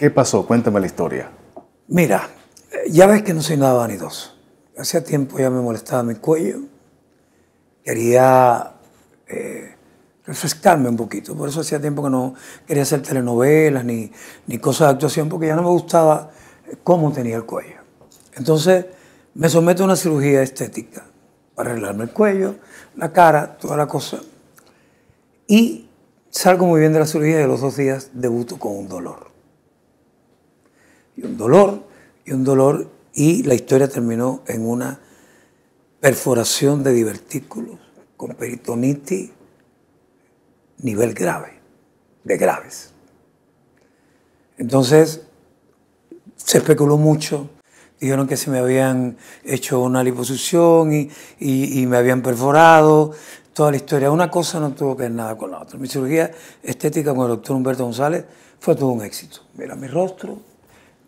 ¿Qué pasó? Cuéntame la historia. Mira, eh, ya ves que no soy nada vanidoso. Hacía tiempo ya me molestaba mi cuello. Quería eh, refrescarme un poquito. Por eso hacía tiempo que no quería hacer telenovelas ni, ni cosas de actuación, porque ya no me gustaba eh, cómo tenía el cuello. Entonces me someto a una cirugía estética para arreglarme el cuello, la cara, toda la cosa. Y salgo muy bien de la cirugía y de los dos días debuto con un dolor y un dolor, y un dolor, y la historia terminó en una perforación de divertículos con peritonitis nivel grave, de graves. Entonces, se especuló mucho. Dijeron que se me habían hecho una liposucción y, y me habían perforado. Toda la historia. Una cosa no tuvo que ver nada con la otra. Mi cirugía estética con el doctor Humberto González fue todo un éxito. Mira mi rostro,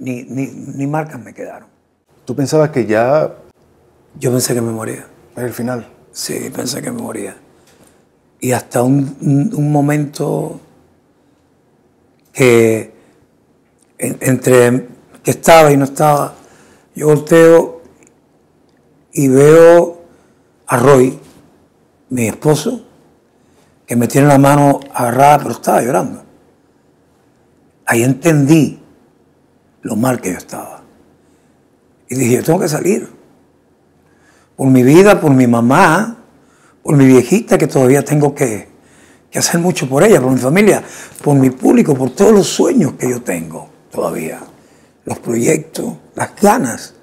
ni, marcas me quedaron. ¿Tú pensabas que ya...? Yo pensé que me moría. ¿en el final? Sí, pensé que me moría. Y hasta un, momento que entre que estaba y no estaba, yo volteo y veo a Roy, mi esposo, que me tiene la mano agarrada, pero estaba llorando. Ahí entendí lo mal que yo estaba. Y dije, yo tengo que salir. Por mi vida, por mi mamá, por mi viejita, que todavía tengo que, que hacer mucho por ella, por mi familia, por mi público, por todos los sueños que yo tengo todavía, los proyectos, las ganas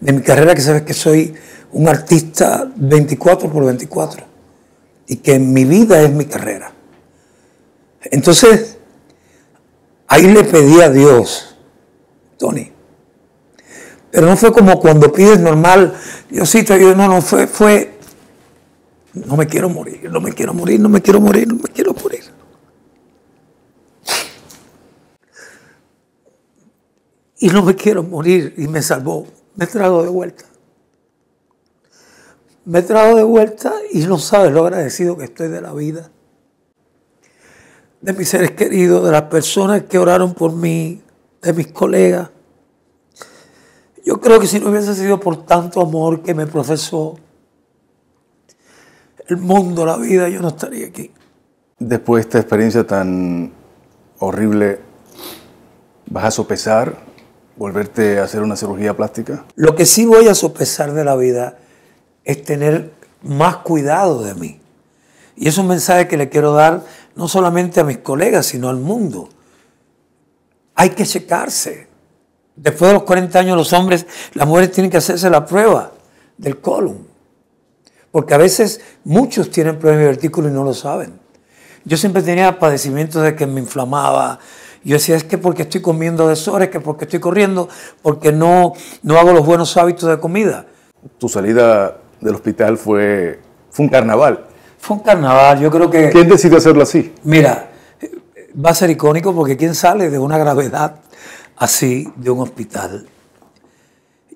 de mi carrera, que sabes que soy un artista 24 por 24 y que mi vida es mi carrera. Entonces, ahí le pedí a Dios Tony. Pero no fue como cuando pides normal, Diosito, yo no, no, fue, fue, no me quiero morir, no me quiero morir, no me quiero morir, no me quiero morir. Y no me quiero morir y me salvó, me trajo de vuelta. Me trajo de vuelta y no sabes lo agradecido que estoy de la vida, de mis seres queridos, de las personas que oraron por mí, de mis colegas. Yo creo que si no hubiese sido por tanto amor que me profesó el mundo, la vida, yo no estaría aquí. Después de esta experiencia tan horrible, ¿vas a sopesar volverte a hacer una cirugía plástica? Lo que sí voy a sopesar de la vida es tener más cuidado de mí. Y es un mensaje que le quiero dar no solamente a mis colegas, sino al mundo. Hay que checarse. Después de los 40 años los hombres, las mujeres tienen que hacerse la prueba del colon. Porque a veces muchos tienen problemas de vertículo y no lo saben. Yo siempre tenía padecimientos de que me inflamaba. Yo decía, es que porque estoy comiendo es que porque estoy corriendo, porque no, no hago los buenos hábitos de comida. Tu salida del hospital fue, fue un carnaval. Fue un carnaval, yo creo que... ¿Quién decidió hacerlo así? Mira, va a ser icónico porque ¿quién sale de una gravedad así de un hospital?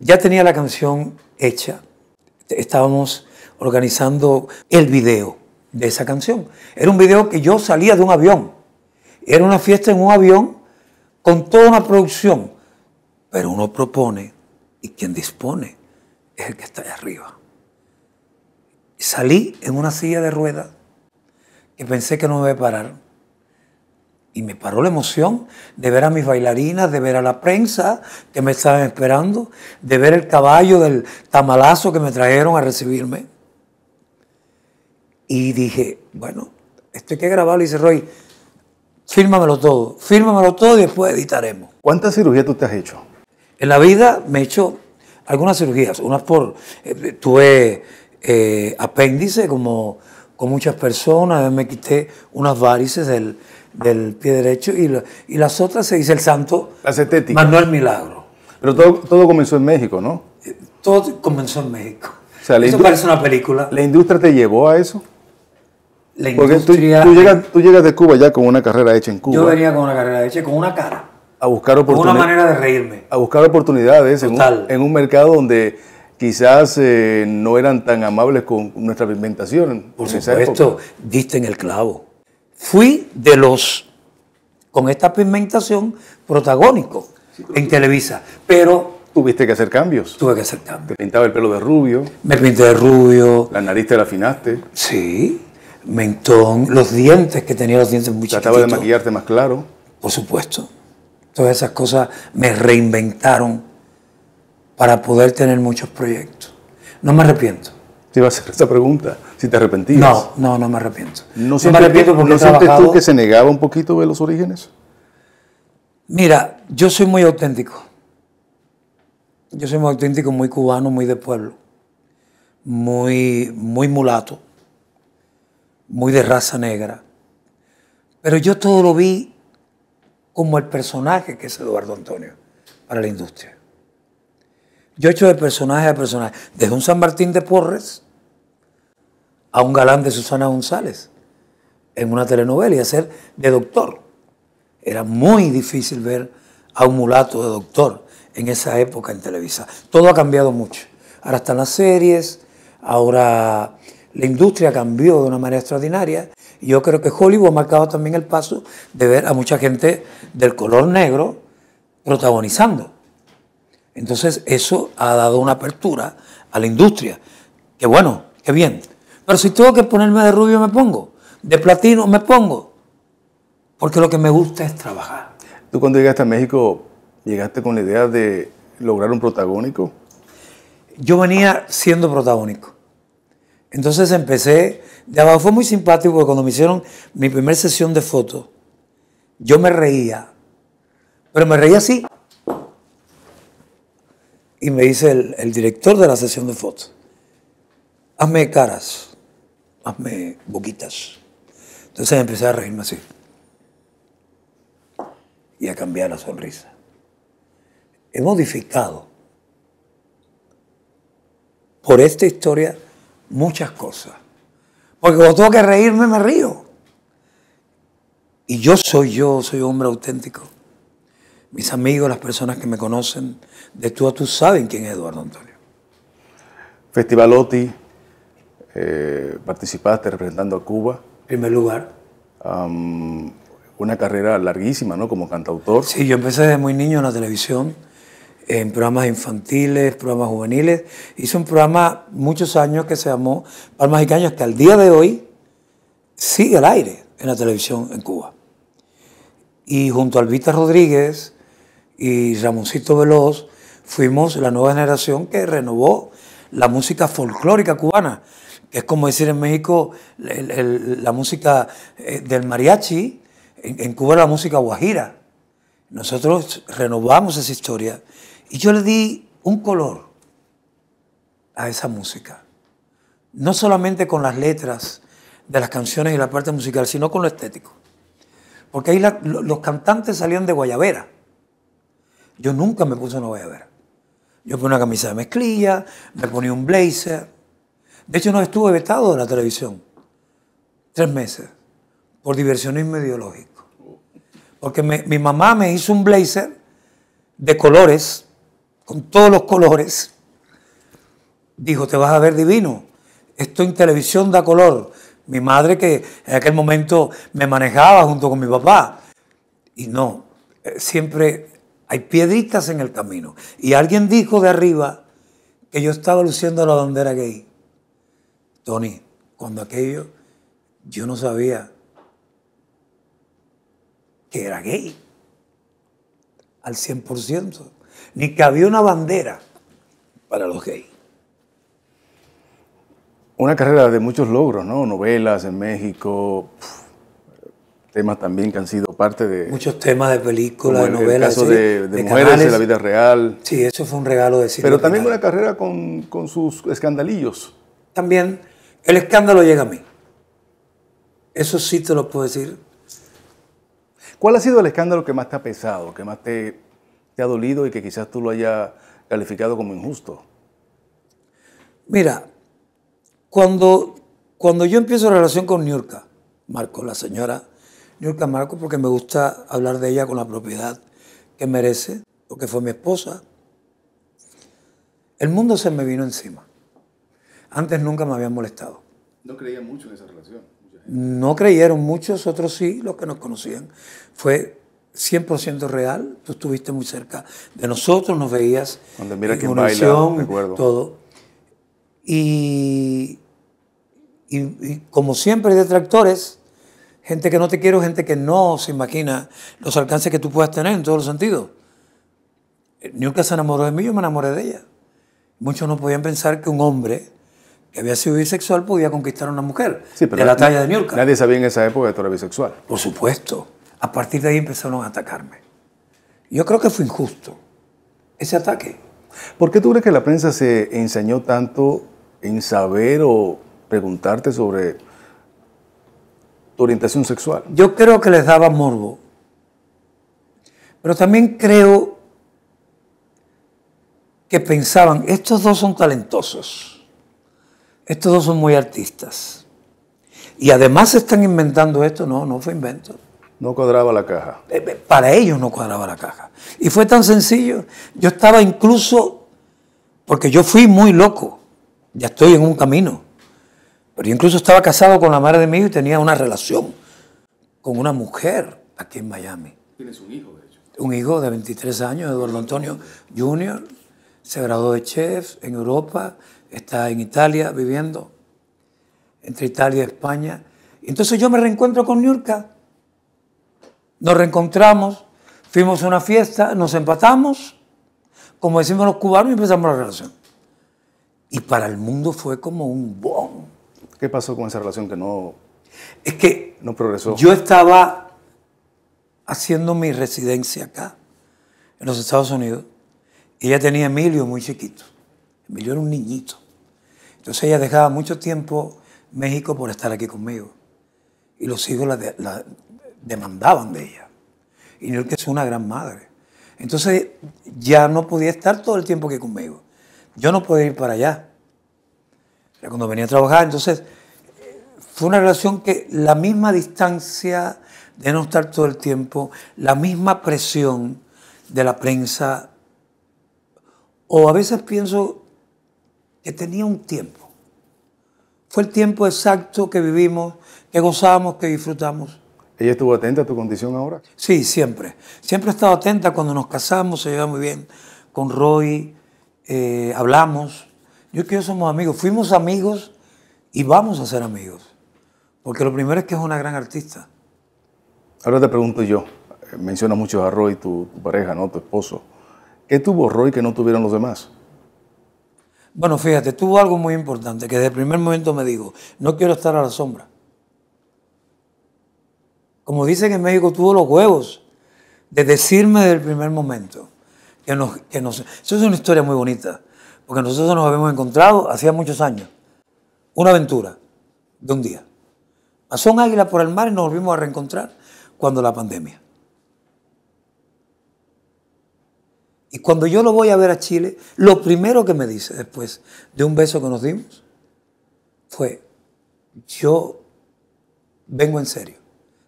Ya tenía la canción hecha. Estábamos organizando el video de esa canción. Era un video que yo salía de un avión. Era una fiesta en un avión con toda una producción. Pero uno propone y quien dispone es el que está allá arriba. Salí en una silla de ruedas que pensé que no me iba a parar y me paró la emoción de ver a mis bailarinas, de ver a la prensa que me estaban esperando, de ver el caballo del tamalazo que me trajeron a recibirme. Y dije, bueno, esto hay que grabarlo. Y dice Roy, fírmamelo todo, fírmamelo todo y después editaremos. ¿Cuántas cirugías tú te has hecho? En la vida me he hecho algunas cirugías. Unas por, eh, tuve eh, apéndice como con muchas personas, me quité unas varices del del pie derecho y, las otras se dice el santo Manuel Milagro. Pero todo, todo comenzó en México, ¿no? Eh, todo comenzó en México. eso parece una película. ¿La industria te llevó a eso? La Porque tú, llegas, de Cuba ya con una carrera hecha en Cuba. Yo venía con una carrera hecha, con una cara. A buscar oportunidades. Una manera de reírme. A buscar oportunidades en un, mercado donde quizás eh, no eran tan amables con nuestra pigmentación. Por supuesto, diste en el clavo fui de los, con esta pigmentación, protagónico en Televisa. Pero... Tuviste que hacer cambios. Tuve que hacer cambios. Me pintaba el pelo de rubio. Me pinté de rubio. La nariz te la afinaste. Sí. Mentón, los dientes, que tenía los dientes muy Trataba de maquillarte más claro. Por supuesto. Todas esas cosas me reinventaron para poder tener muchos proyectos. No me arrepiento iba a hacer esta pregunta, si te arrepentías. No, no, no me arrepiento. ¿No, me arrepiento porque ¿no sientes tú que se negaba un poquito de los orígenes? Mira, yo soy muy auténtico. Yo soy muy auténtico, muy cubano, muy de pueblo. Muy, muy mulato. Muy de raza negra. Pero yo todo lo vi como el personaje que es Eduardo Antonio para la industria. Yo he hecho de personaje a personaje. Desde un San Martín de Porres a un galán de Susana González en una telenovela y hacer de doctor. Era muy difícil ver a un mulato de doctor en esa época en Televisa. Todo ha cambiado mucho. Ahora están las series, ahora la industria cambió de una manera extraordinaria y yo creo que Hollywood ha marcado también el paso de ver a mucha gente del color negro protagonizando. Entonces eso ha dado una apertura a la industria, que bueno, que bien. Pero si tengo que ponerme de rubio, me pongo. De platino, me pongo. Porque lo que me gusta es trabajar. ¿Tú cuando llegaste a México, llegaste con la idea de lograr un protagónico? Yo venía siendo protagónico. Entonces empecé, de abajo fue muy simpático porque cuando me hicieron mi primera sesión de fotos, yo me reía, pero me reía así. Y me dice el, el director de la sesión de fotos, hazme caras hazme boquitas. Entonces empecé a reírme así. Y a cambiar la sonrisa. He modificado por esta historia muchas cosas. Porque cuando tengo que reírme, me río. Y yo soy yo, soy hombre auténtico. Mis amigos, las personas que me conocen de tú a tú saben quién es Eduardo Antonio. Festival eh, participaste representando a Cuba. En primer lugar. una carrera larguísima, ¿no? Como cantautor. Sí, yo empecé desde muy niño en la televisión, en programas infantiles, programas juveniles. Hice un programa muchos años que se llamó Palmas y Caños, que al día de hoy sigue al aire en la televisión en Cuba. Y junto a Albita Rodríguez y Ramoncito Veloz fuimos la nueva generación que renovó la música folclórica cubana es como decir en México la música eh, del mariachi, en, Cuba la música guajira. Nosotros renovamos esa historia y yo le di un color a esa música. No solamente con las letras de las canciones y la parte musical, sino con lo estético. Porque ahí los cantantes salían de guayabera. Yo nunca me puse una guayabera. Yo puse una camisa de mezclilla, me ponía un blazer, de hecho, no estuve vetado de la televisión tres meses por diversionismo ideológico. Porque mi mamá me hizo un blazer de colores, con todos los colores. Dijo, te vas a ver divino. Esto en televisión da color. Mi madre que en aquel momento me manejaba junto con mi papá. Y no, eh, siempre hay piedritas en el camino. Y alguien dijo de arriba que yo estaba luciendo la bandera gay. Tony, cuando aquello, yo no sabía que era gay al 100%, ni que había una bandera para los gays. Una carrera de muchos logros, ¿no? Novelas en México, temas también que han sido parte de... Muchos temas de películas, de novelas. El caso de, de, mujeres en la vida real. Sí, eso fue un regalo de cine. Pero también una carrera con, con sus escandalillos. También el escándalo llega a mí. Eso sí te lo puedo decir. ¿Cuál ha sido el escándalo que más te ha pesado, que más te, ha dolido y que quizás tú lo hayas calificado como injusto? Mira, cuando, cuando yo empiezo la relación con Niurka, Marco, la señora Niurka Marco, porque me gusta hablar de ella con la propiedad que merece, porque fue mi esposa, el mundo se me vino encima. Antes nunca me habían molestado. No creían mucho en esa relación. No creyeron muchos, otros sí, los que nos conocían. Fue 100% real, tú estuviste muy cerca de nosotros, nos veías. Cuando mira que baila, todo. Y, como siempre hay detractores, gente que no te quiere, gente que no se imagina los alcances que tú puedas tener en todos los sentidos. Eh, nunca se enamoró de mí, yo me enamoré de ella. Muchos no podían pensar que un hombre que había sido bisexual podía conquistar a una mujer de la talla de Niurka. Nadie sabía en esa época que tú eras bisexual. Por supuesto. A partir de ahí empezaron a atacarme. Yo creo que fue injusto ese ataque. ¿Por qué tú crees que la prensa se enseñó tanto en saber o preguntarte sobre tu orientación sexual? Yo creo que les daba morbo. Pero también creo que pensaban, estos dos son talentosos estos dos son muy artistas. Y además se están inventando esto, no, no fue invento. No cuadraba la caja. Eh, eh, para ellos no cuadraba la caja. Y fue tan sencillo. Yo estaba incluso, porque yo fui muy loco, ya estoy en un camino, pero yo incluso estaba casado con la madre de mi hijo y tenía una relación con una mujer aquí en Miami. Tienes un hijo, de hecho. Un hijo de 23 años, Eduardo Antonio Jr., se graduó de chef en Europa, está en Italia viviendo, entre Italia y España. Entonces yo me reencuentro con Nurka Nos reencontramos, fuimos a una fiesta, nos empatamos, como decimos los cubanos, y empezamos la relación. Y para el mundo fue como un boom. ¿Qué pasó con esa relación que no... Es que no progresó. Yo estaba haciendo mi residencia acá, en los Estados Unidos, y ella tenía Emilio muy chiquito. Yo era un niñito. Entonces ella dejaba mucho tiempo México por estar aquí conmigo. Y los hijos la, demandaban de ella. Y no es una gran madre. Entonces ya no podía estar todo el tiempo aquí conmigo. Yo no podía ir para allá. cuando venía a trabajar. Entonces fue una relación que la misma distancia de no estar todo el tiempo, la misma presión de la prensa, o a veces pienso que tenía un tiempo. Fue el tiempo exacto que vivimos, que gozamos, que disfrutamos. ¿Ella estuvo atenta a tu condición ahora? Sí, siempre. Siempre he estado atenta cuando nos casamos, se lleva muy bien con Roy, eh, hablamos. Yo y yo somos amigos, fuimos amigos y vamos a ser amigos. Porque lo primero es que es una gran artista. Ahora te pregunto yo, eh, mencionas mucho a Roy, tu, pareja, ¿no? tu esposo. ¿Qué tuvo Roy que no tuvieron los demás? Bueno, fíjate, tuvo algo muy importante que desde el primer momento me dijo, no quiero estar a la sombra. Como dicen en México, tuvo los huevos de decirme desde el primer momento que nos, Eso es una historia muy bonita, porque nosotros nos habíamos encontrado hacía muchos años. Una aventura de un día. Pasó un águila por el mar y nos volvimos a reencontrar cuando la pandemia. Y cuando yo lo voy a ver a Chile, lo primero que me dice después de un beso que nos dimos fue, yo vengo en serio,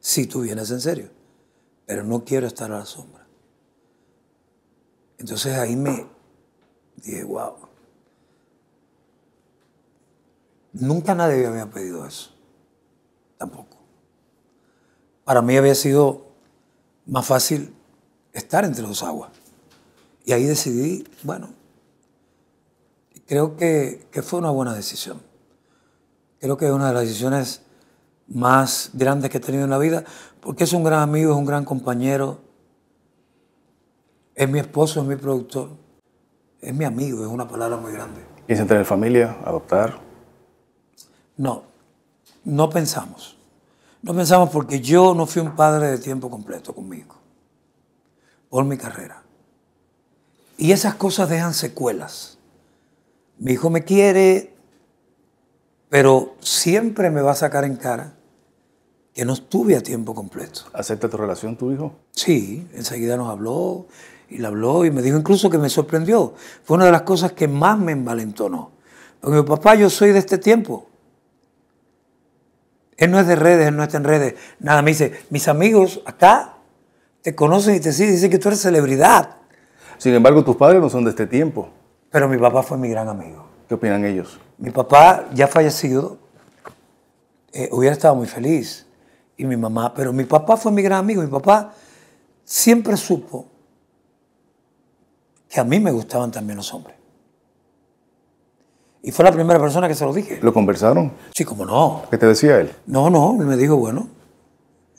si tú vienes en serio, pero no quiero estar a la sombra. Entonces ahí me dije, wow, nunca nadie me había pedido eso, tampoco. Para mí había sido más fácil estar entre dos aguas. Y ahí decidí, bueno, creo que, fue una buena decisión. Creo que es una de las decisiones más grandes que he tenido en la vida, porque es un gran amigo, es un gran compañero, es mi esposo, es mi productor, es mi amigo, es una palabra muy grande. ¿Piensa tener familia, adoptar? No, no pensamos. No pensamos porque yo no fui un padre de tiempo completo conmigo, por mi carrera. Y esas cosas dejan secuelas. Mi hijo me quiere, pero siempre me va a sacar en cara que no estuve a tiempo completo. ¿Acepta tu relación tu hijo? Sí, enseguida nos habló y le habló y me dijo incluso que me sorprendió. Fue una de las cosas que más me envalentonó. Porque papá, yo soy de este tiempo. Él no es de redes, él no está en redes. Nada, me dice, mis amigos acá te conocen y te siguen, dicen que tú eres celebridad. Sin embargo, tus padres no son de este tiempo. Pero mi papá fue mi gran amigo. ¿Qué opinan ellos? Mi papá, ya fallecido, eh, hubiera estado muy feliz. Y mi mamá, pero mi papá fue mi gran amigo. Mi papá siempre supo que a mí me gustaban también los hombres. Y fue la primera persona que se lo dije. ¿Lo conversaron? Sí, como no. ¿Qué te decía él? No, no, me dijo, bueno,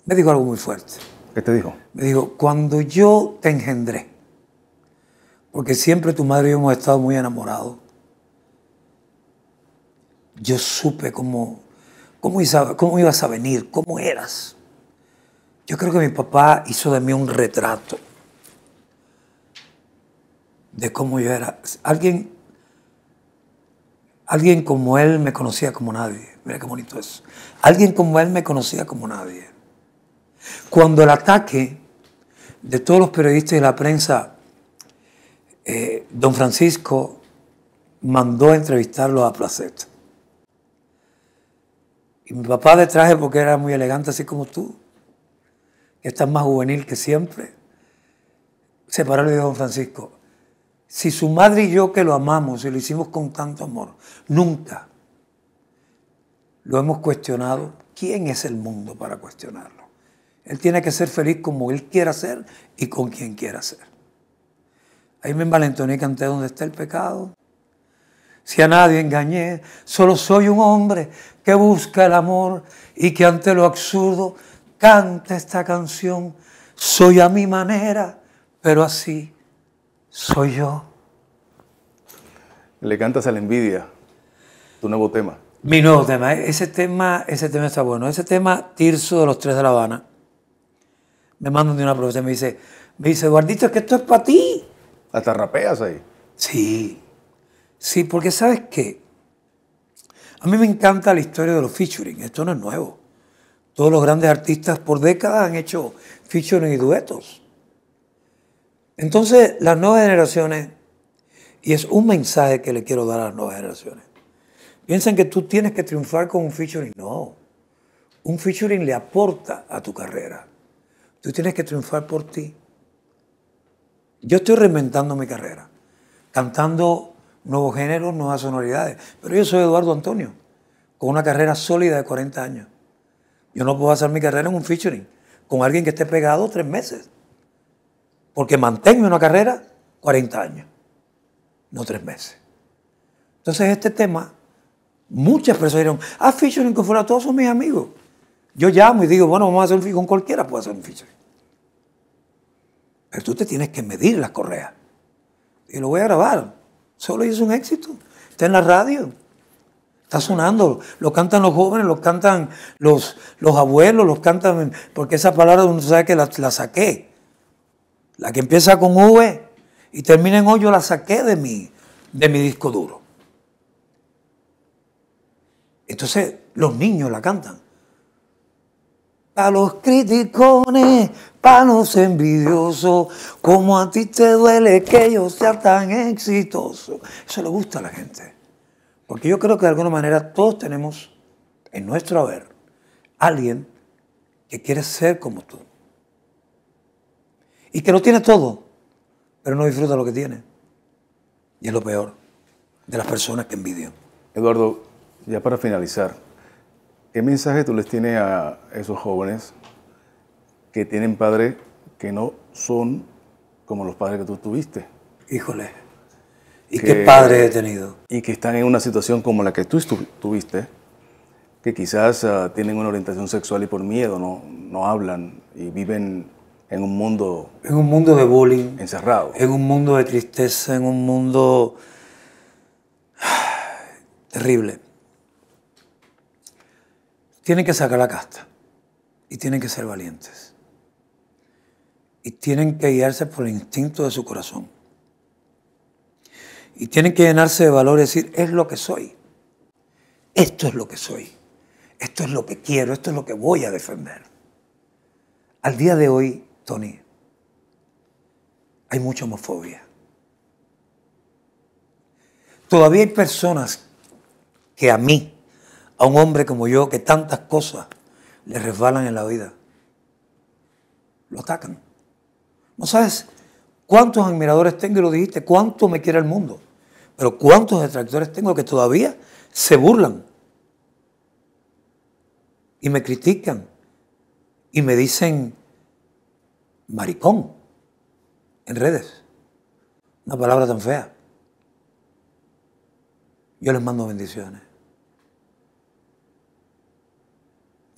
me dijo algo muy fuerte. ¿Qué te dijo? Me dijo, cuando yo te engendré, porque siempre tu madre y yo hemos estado muy enamorados. Yo supe cómo, cómo, ibas a venir, cómo eras. Yo creo que mi papá hizo de mí un retrato de cómo yo era. Alguien, alguien como él me conocía como nadie. Mira qué bonito eso. Alguien como él me conocía como nadie. Cuando el ataque de todos los periodistas y la prensa eh, don Francisco mandó a entrevistarlo a Placet. Y mi papá le traje porque era muy elegante, así como tú. Estás más juvenil que siempre. Se paró y dijo don Francisco, si su madre y yo que lo amamos y lo hicimos con tanto amor, nunca lo hemos cuestionado, ¿quién es el mundo para cuestionarlo? Él tiene que ser feliz como él quiera ser y con quien quiera ser. Ahí me envalentoné y canté donde está el pecado. Si a nadie engañé, solo soy un hombre que busca el amor y que ante lo absurdo canta esta canción. Soy a mi manera, pero así soy yo. Le cantas a la envidia, tu nuevo tema. Mi nuevo tema, eh, ese tema, ese tema está bueno. Ese tema, Tirso de los Tres de La Habana. Me mandan de una profesora y me dice, me dice, Eduardito, es que esto es para ti. Hasta rapeas ahí. Sí, sí, porque sabes qué? a mí me encanta la historia de los featuring, esto no es nuevo. Todos los grandes artistas por décadas han hecho featuring y duetos. Entonces, las nuevas generaciones, y es un mensaje que le quiero dar a las nuevas generaciones, piensan que tú tienes que triunfar con un featuring. No, un featuring le aporta a tu carrera. Tú tienes que triunfar por ti. Yo estoy reinventando mi carrera, cantando nuevos géneros, nuevas sonoridades. Pero yo soy Eduardo Antonio, con una carrera sólida de 40 años. Yo no puedo hacer mi carrera en un featuring, con alguien que esté pegado tres meses. Porque mantengo una carrera 40 años, no tres meses. Entonces este tema, muchas personas dijeron, ah, featuring con fuera todos son mis amigos. Yo llamo y digo, bueno, vamos a hacer un featuring con cualquiera, puedo hacer un featuring. Pero tú te tienes que medir la correa. Y lo voy a grabar. Solo hizo un éxito. Está en la radio. Está sonando. Lo cantan los jóvenes, lo cantan los, los abuelos, los cantan. Porque esa palabra uno sabe que la, saqué. La que empieza con V y termina en O, yo la saqué de mi, de mi disco duro. Entonces los niños la cantan. A los criticones, panos los envidiosos, como a ti te duele que yo sea tan exitoso. Eso le gusta a la gente. Porque yo creo que de alguna manera todos tenemos en nuestro haber alguien que quiere ser como tú. Y que lo tiene todo, pero no disfruta lo que tiene. Y es lo peor de las personas que envidian. Eduardo, ya para finalizar, ¿Qué mensaje tú les tienes a esos jóvenes que tienen padres que no son como los padres que tú tuviste? Híjole. ¿Y qué padre he tenido? Y que están en una situación como la que tú tuviste, que quizás ah, tienen una orientación sexual y por miedo no, no hablan y viven en un mundo... En un mundo de bullying. Encerrado. En un mundo de tristeza, en un mundo ah, terrible. Tienen que sacar la casta y tienen que ser valientes. Y tienen que guiarse por el instinto de su corazón. Y tienen que llenarse de valor y decir, es lo que soy. Esto es lo que soy. Esto es lo que quiero. Esto es lo que voy a defender. Al día de hoy, Tony, hay mucha homofobia. Todavía hay personas que a mí a un hombre como yo que tantas cosas le resbalan en la vida. Lo atacan. No sabes cuántos admiradores tengo, y lo dijiste, cuánto me quiere el mundo, pero cuántos detractores tengo que todavía se burlan y me critican y me dicen maricón en redes. Una palabra tan fea. Yo les mando bendiciones.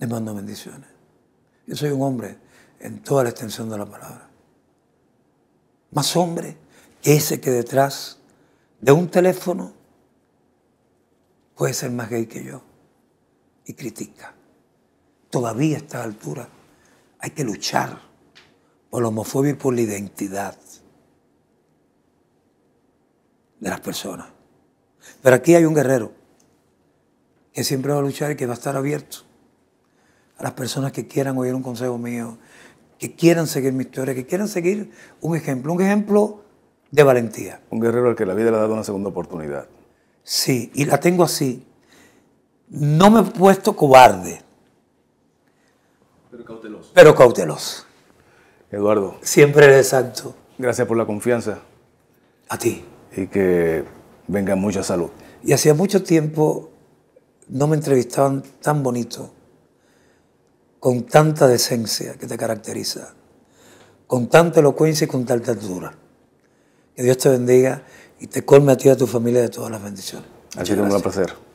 les mando bendiciones. Yo soy un hombre en toda la extensión de la palabra. Más hombre que ese que detrás de un teléfono puede ser más gay que yo y critica. Todavía a esta altura hay que luchar por la homofobia y por la identidad de las personas. Pero aquí hay un guerrero que siempre va a luchar y que va a estar abierto a las personas que quieran oír un consejo mío, que quieran seguir mi historia, que quieran seguir un ejemplo, un ejemplo de valentía. Un guerrero al que la vida le ha dado una segunda oportunidad. Sí, y la tengo así. No me he puesto cobarde. Pero cauteloso. Pero cauteloso. Eduardo. Siempre eres exacto. Gracias por la confianza. A ti. Y que venga mucha salud. Y hacía mucho tiempo no me entrevistaban tan bonito con tanta decencia que te caracteriza, con tanta elocuencia y con tanta altura. Que Dios te bendiga y te colme a ti y a tu familia de todas las bendiciones. Así ha un placer.